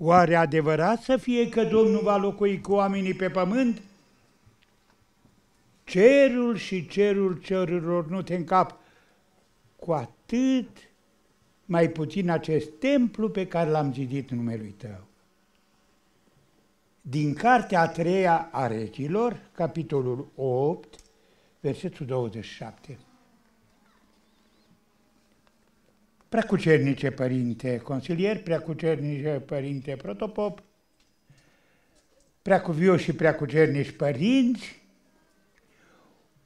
Oare adevărat să fie că Domnul va locui cu oamenii pe pământ? Cerul și cerul cerurilor nu te încap, cu atât mai puțin acest templu pe care l-am zidit numelui tău. Din cartea a treia a regilor, capitolul 8, versetul 27. preacucernice părinte consilier, preacucernice părinte protopop, preacuvioși și preacucernici părinți,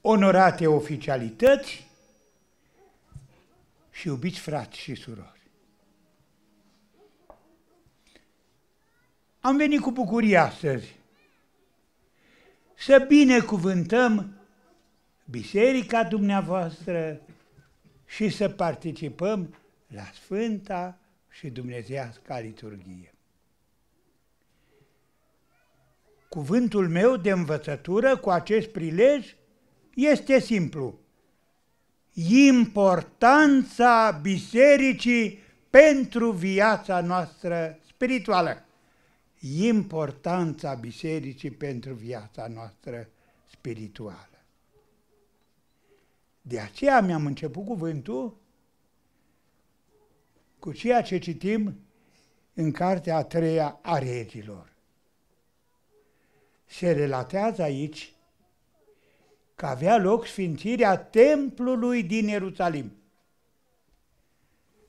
onorate oficialități și iubiți frați și surori. Am venit cu bucurie astăzi să binecuvântăm biserica dumneavoastră și să participăm la Sfânta și Dumnezeiasca liturghie. Cuvântul meu de învățătură cu acest prilej este simplu. Importanța bisericii pentru viața noastră spirituală. Importanța bisericii pentru viața noastră spirituală. De aceea mi-am început cuvântul cu ceea ce citim în cartea a treia a regilor. Se relatează aici că avea loc sfințirea templului din Ierusalim.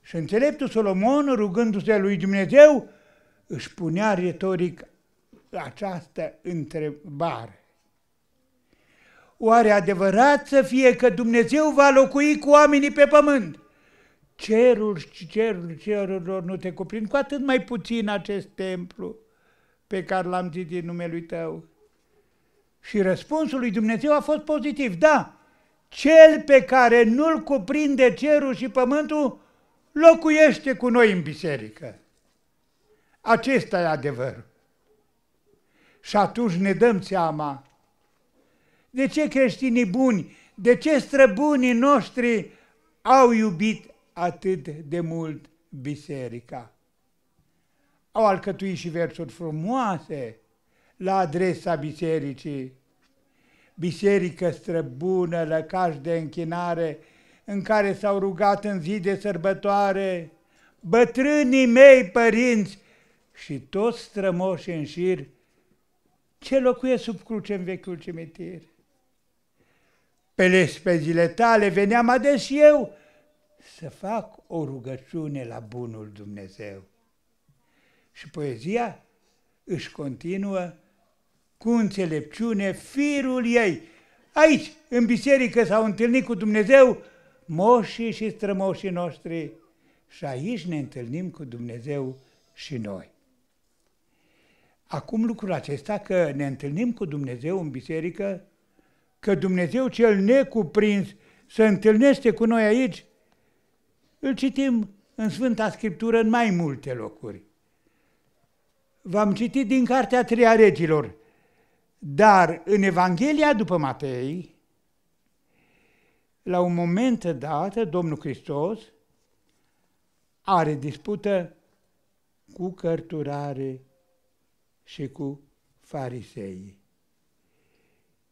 Și înțeleptul Solomon, rugându-se lui Dumnezeu, își punea retoric această întrebare. Oare adevărat să fie că Dumnezeu va locui cu oamenii pe pământ? cerul și cerul cerurilor nu te cuprind, cu atât mai puțin acest templu pe care l-am zis numele numelui tău. Și răspunsul lui Dumnezeu a fost pozitiv. Da, cel pe care nu-l cuprinde cerul și pământul locuiește cu noi în biserică. Acesta e adevărul. Și atunci ne dăm seama de ce creștinii buni, de ce străbunii noștri au iubit atât de mult biserica. Au alcătuit și versuri frumoase la adresa bisericii. Biserică străbună, lăcaș de închinare, în care s-au rugat în zi de sărbătoare, bătrânii mei părinți și toți strămoși în șir, ce locuie sub cruce în vechiul cimitir. Pe lespezile tale veneam ades eu să fac o rugăciune la bunul Dumnezeu. Și poezia își continuă cu înțelepciune firul ei. Aici, în biserică, s-au întâlnit cu Dumnezeu moșii și strămoșii noștri și aici ne întâlnim cu Dumnezeu și noi. Acum lucrul acesta că ne întâlnim cu Dumnezeu în biserică, că Dumnezeu cel necuprins se întâlnește cu noi aici, îl citim în Sfânta Scriptură în mai multe locuri. V-am citit din Cartea Treia Regilor, dar în Evanghelia după Matei, la un moment dat, Domnul Hristos are dispută cu cărturare și cu farisei.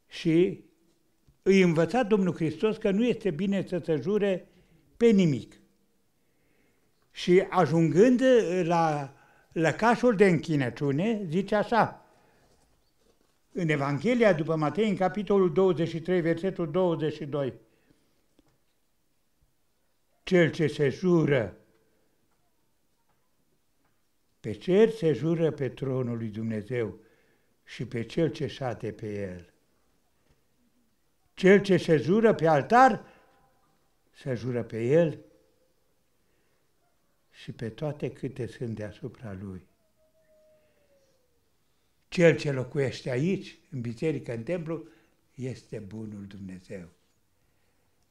Și îi învăța Domnul Hristos că nu este bine să se jure pe nimic. Și ajungând uh, la lăcașul de închinăciune, zice așa, în Evanghelia după Matei, în capitolul 23, versetul 22, cel ce se jură pe cer se jură pe tronul lui Dumnezeu și pe cel ce șate pe el. Cel ce se jură pe altar, se jură pe el și pe toate câte sunt deasupra lui. Cel ce locuiește aici, în biserică, în templu, este bunul Dumnezeu.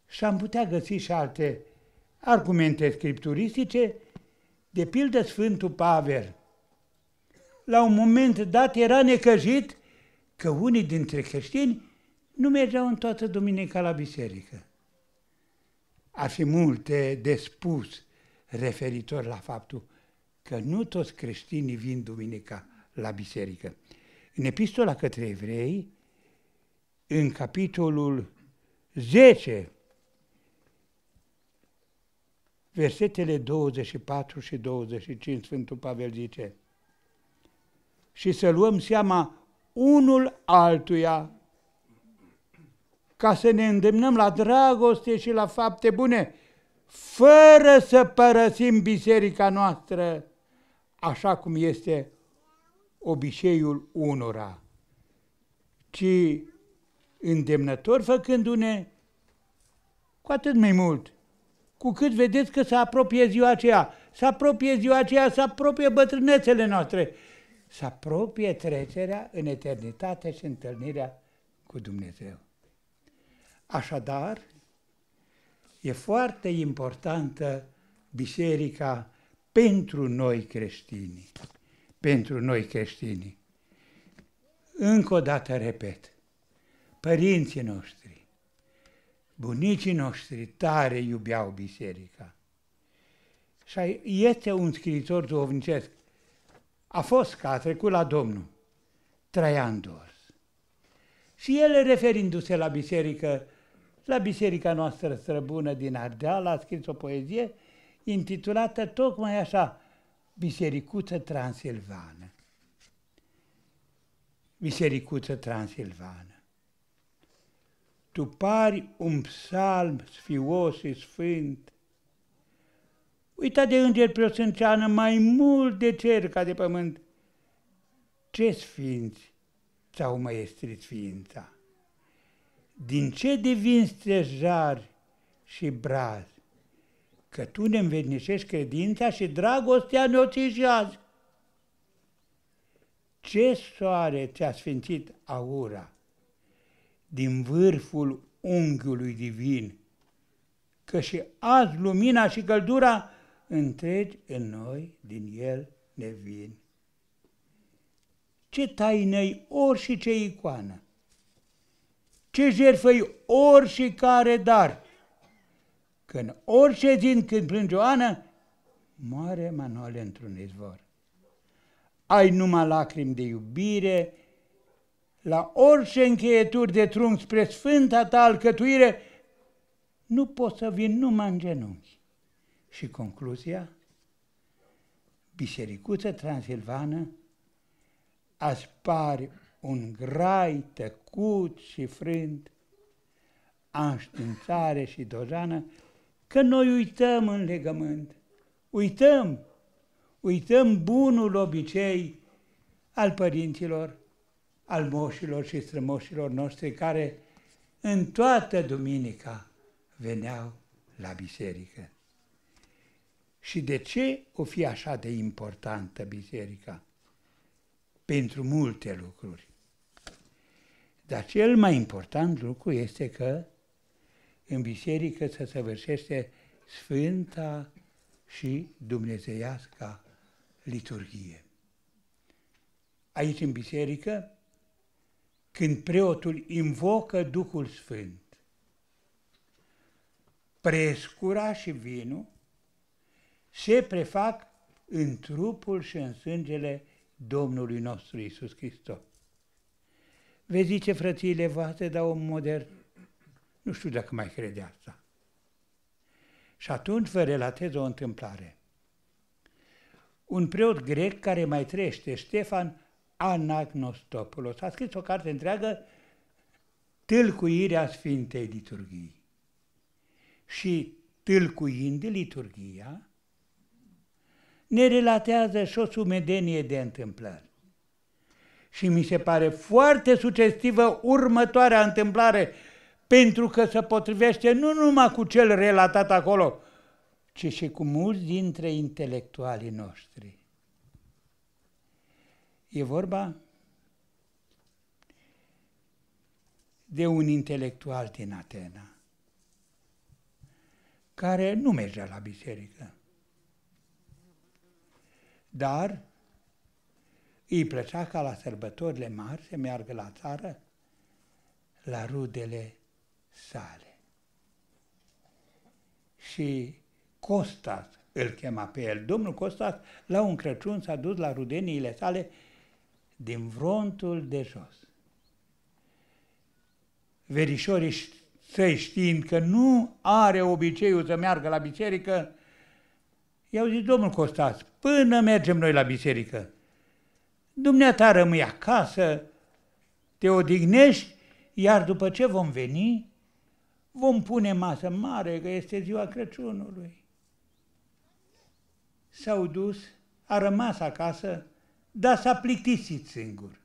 Și am putea găsi și alte argumente scripturistice, de pildă Sfântul Pavel. La un moment dat era necăjit că unii dintre creștini nu mergeau în toată duminica la biserică. Ar fi multe de spus referitor la faptul că nu toți creștinii vin duminica la biserică. În epistola către evrei, în capitolul 10, versetele 24 și 25, Sfântul Pavel zice, și să luăm seama unul altuia ca să ne îndemnăm la dragoste și la fapte bune, fără să părăsim biserica noastră, așa cum este obiceiul unora, ci îndemnător făcându-ne cu atât mai mult, cu cât vedeți că se apropie ziua aceea, se apropie ziua aceea, se apropie bătrânețele noastre, se apropie trecerea în eternitate și întâlnirea cu Dumnezeu. Așadar, E foarte importantă biserica pentru noi creștini. Pentru noi creștini. Încă o dată repet, părinții noștri, bunicii noștri tare iubeau biserica. Și este un scriitor duhovnicesc. A fost ca a trecut la Domnul, Traian Dors. Și el referindu-se la biserică, la biserica noastră străbună din Ardeal a scris o poezie intitulată tocmai așa, Bisericuță Transilvană. Bisericuță Transilvană. Tu pari un psalm sfios și sfânt, Uita de înger preosânceană mai mult de cer ca de pământ. Ce sfinți ți-au măiestrit ființa? din ce devin stejari și braz? Că tu ne învednicești credința și dragostea ne-o Ce soare ți-a sfințit aura din vârful unghiului divin, că și azi lumina și căldura întregi în noi, din el ne vin. Ce tainei ori și ce icoană! ce jertfă ori orice care dar. Când orice zi când plânge o ană, moare Manuale într-un izvor. Ai numai lacrimi de iubire, la orice încheieturi de trunchi spre sfânta ta alcătuire, nu poți să vin numai în genunchi. Și concluzia? Bisericuță Transilvană, aspari un grai tăcut și frânt, anștințare și dojană, că noi uităm în legământ, uităm, uităm bunul obicei al părinților, al moșilor și strămoșilor noștri care în toată duminica veneau la biserică. Și de ce o fi așa de importantă biserica? Pentru multe lucruri. Dar cel mai important lucru este că în biserică se săvârșește sfânta și dumnezeiasca liturghie. Aici în biserică, când preotul invocă Duhul Sfânt, prescura și vinul se prefac în trupul și în sângele Domnului nostru Isus Hristos. Vezi ce frățiile voastre dau om modern. Nu știu dacă mai crede asta. Și atunci vă relatez o întâmplare. Un preot grec care mai trăiește, Ștefan Anagnostopoulos, a scris o carte întreagă, Tâlcuirea Sfintei Liturghii. Și tâlcuind liturghia, ne relatează și o sumedenie de întâmplări. Și mi se pare foarte sugestivă următoarea întâmplare, pentru că se potrivește nu numai cu cel relatat acolo, ci și cu mulți dintre intelectualii noștri. E vorba de un intelectual din Atena, care nu mergea la biserică, dar îi plăcea ca la sărbătorile mari să meargă la țară, la rudele sale. Și Costas îl chema pe el. Domnul Costas la un Crăciun s-a dus la rudeniile sale din vrontul de jos. Verișorii săi știind că nu are obiceiul să meargă la biserică, i-au zis, domnul Costas, până mergem noi la biserică, Dumneata rămâi acasă, te odihnești, iar după ce vom veni, vom pune masă mare, că este ziua Crăciunului. S-au dus, a rămas acasă, dar s-a plictisit singur.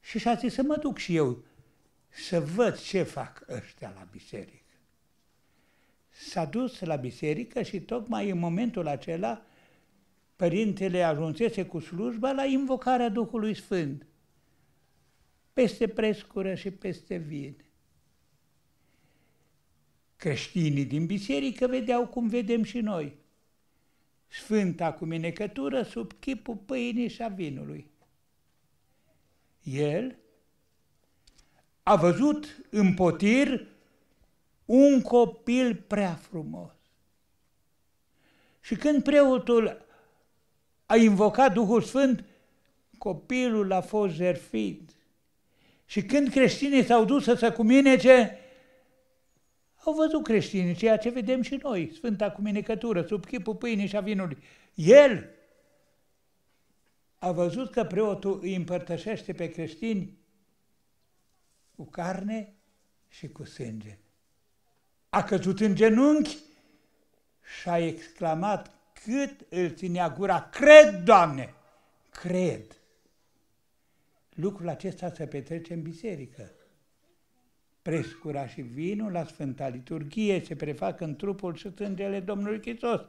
Și și-a zis să mă duc și eu să văd ce fac ăștia la biserică. S-a dus la biserică și tocmai în momentul acela părintele ajunsese cu slujba la invocarea Duhului Sfânt, peste prescură și peste vin. Creștinii din biserică vedeau cum vedem și noi, Sfânta cu minecătură sub chipul pâinii și a vinului. El a văzut în potir un copil prea frumos. Și când preotul a invocat Duhul Sfânt, copilul a fost jertfit. Și când creștinii s-au dus să se cuminece, au văzut creștinii ceea ce vedem și noi, Sfânta Cuminecătură, sub chipul pâinii și a vinului. El a văzut că preotul îi împărtășește pe creștini cu carne și cu sânge. A căzut în genunchi și a exclamat cât îl ținea gura, cred, Doamne, cred. Lucrul acesta se petrece în biserică. Prescura și vinul la Sfânta Liturghie se prefac în trupul și sângele Domnului Hristos.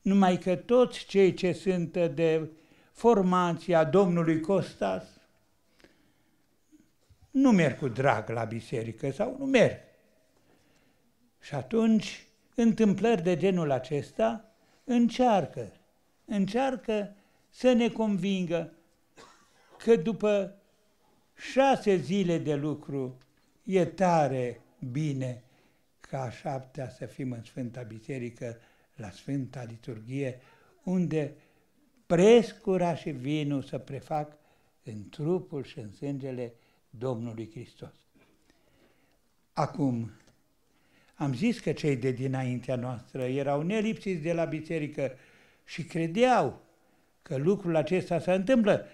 Numai că toți cei ce sunt de formația Domnului Costas nu merg cu drag la biserică sau nu merg. Și atunci, întâmplări de genul acesta încearcă, încearcă să ne convingă că după șase zile de lucru e tare bine ca a șaptea să fim în Sfânta Biserică, la Sfânta Liturghie, unde prescura și vinul să prefac în trupul și în sângele Domnului Hristos. Acum, am zis că cei de dinaintea noastră erau nelipsiți de la biserică și credeau că lucrul acesta se întâmplă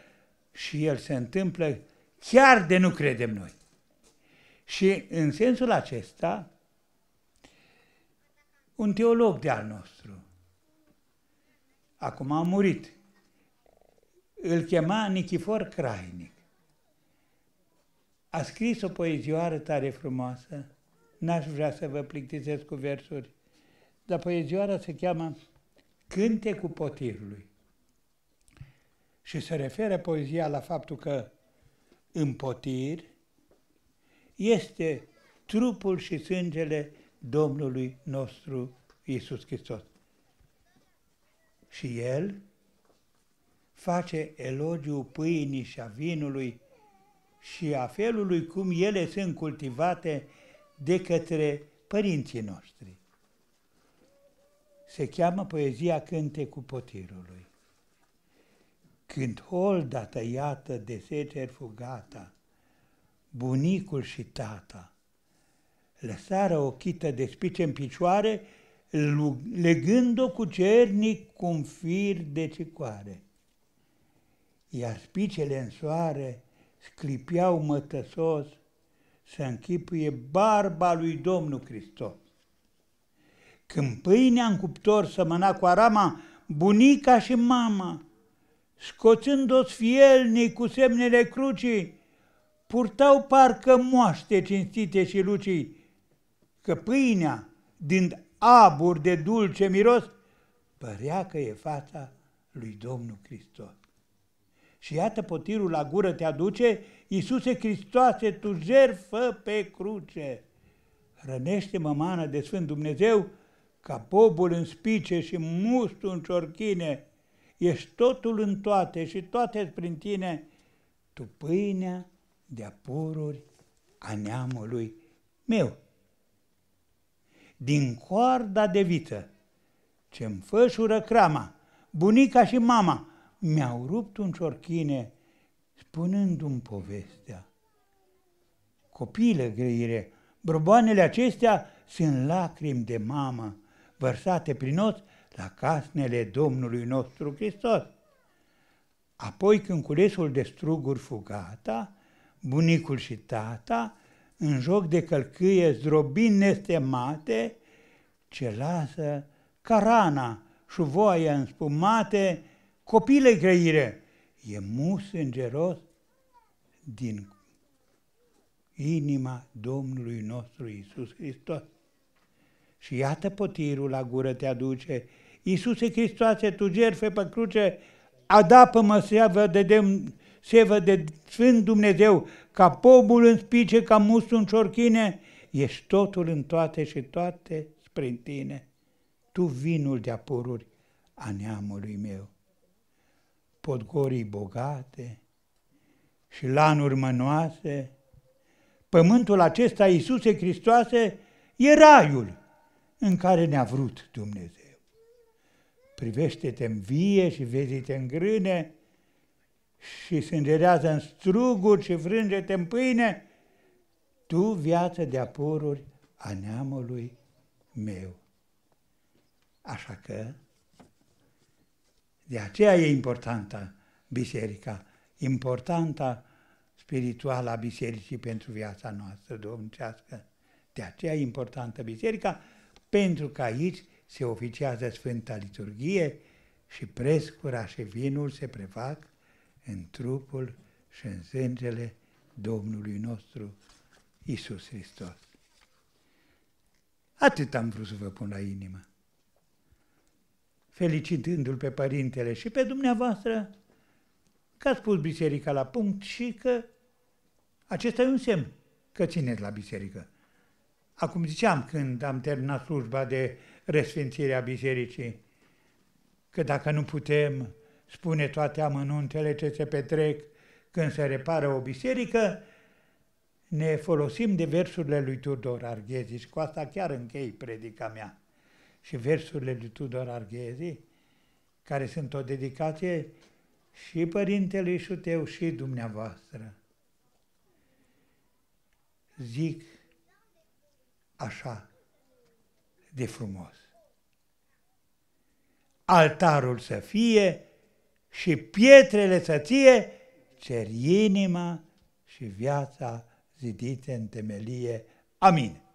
și el se întâmplă chiar de nu credem noi. Și în sensul acesta, un teolog de al nostru, acum a murit, îl chema Nichifor Crainic. A scris o poezioară tare frumoasă, N-aș vrea să vă plictisesc cu versuri, dar poezioara se cheamă cu potirului. Și se referă poezia la faptul că în potir este trupul și sângele Domnului nostru Isus Hristos. Și El face elogiu pâinii și a vinului și a felului cum ele sunt cultivate de către părinții noștri. Se cheamă poezia Cântecul Potirului. Când holda tăiată de secer fugata, bunicul și tata, lăsară o chită de spice în picioare, legând-o cu cernic cu un fir de cicoare. Iar spicele în soare sclipeau mătăsos să închipuie barba lui Domnul Hristos. Când pâinea în cuptor sămăna cu arama, bunica și mama, scoțând-o sfielnic cu semnele crucii, purtau parcă moaște cinstite și lucii, că pâinea, din aburi de dulce miros, părea că e fața lui Domnul Hristos. Și iată potirul la gură te aduce, Iisuse Hristoase, tu jerfă pe cruce. rănește mămană de Sfânt Dumnezeu, ca pobul în spice și mustul în ciorchine, ești totul în toate și toate prin tine, tu pâinea de apururi a neamului meu. Din coarda de viță, ce-mi fășură crama, bunica și mama, mi-au rupt un ciorchine spunându-mi povestea. Copile grăire, broboanele acestea sunt lacrimi de mamă vărsate prin os la casnele Domnului nostru Hristos. Apoi când culesul de struguri fugata, bunicul și tata, în joc de călcâie zdrobind nestemate, ce lasă carana și voia înspumate Copile grăire, e mus îngeros din inima Domnului nostru Isus Hristos. Și iată potirul la gură te aduce. Iisuse Hristoase, tu jerfe pe cruce, adapă-mă sevă de, demn, sevă de Sfânt Dumnezeu, ca pobul în spice, ca musul în ciorchine, ești totul în toate și toate spre tine. Tu vinul de apururi a neamului meu podgorii bogate și lanuri mănoase, pământul acesta, Iisuse Hristoase, e raiul în care ne-a vrut Dumnezeu. Privește-te în vie și vezi-te în grâne și sângerează în struguri și frânge-te în pâine, tu, viață de apururi a neamului meu. Așa că, de aceea e importantă biserica, importanta spirituală a bisericii pentru viața noastră domnicească. De aceea e importantă biserica, pentru că aici se oficiază Sfânta Liturghie și prescura și vinul se prefac în trupul și în sângele Domnului nostru Isus Hristos. Atât am vrut să vă pun la inimă felicitându-l pe părintele și pe dumneavoastră că ați pus biserica la punct și că acesta e un semn că țineți la biserică. Acum ziceam când am terminat slujba de resfințire a bisericii, că dacă nu putem spune toate amănuntele ce se petrec când se repară o biserică, ne folosim de versurile lui Tudor Arghezi și cu asta chiar închei predica mea și versurile lui Tudor Arghezi, care sunt o dedicație și părintelui Șuteu și dumneavoastră. Zic așa de frumos. Altarul să fie și pietrele să ție, cer inima și viața zidite în temelie. Amin.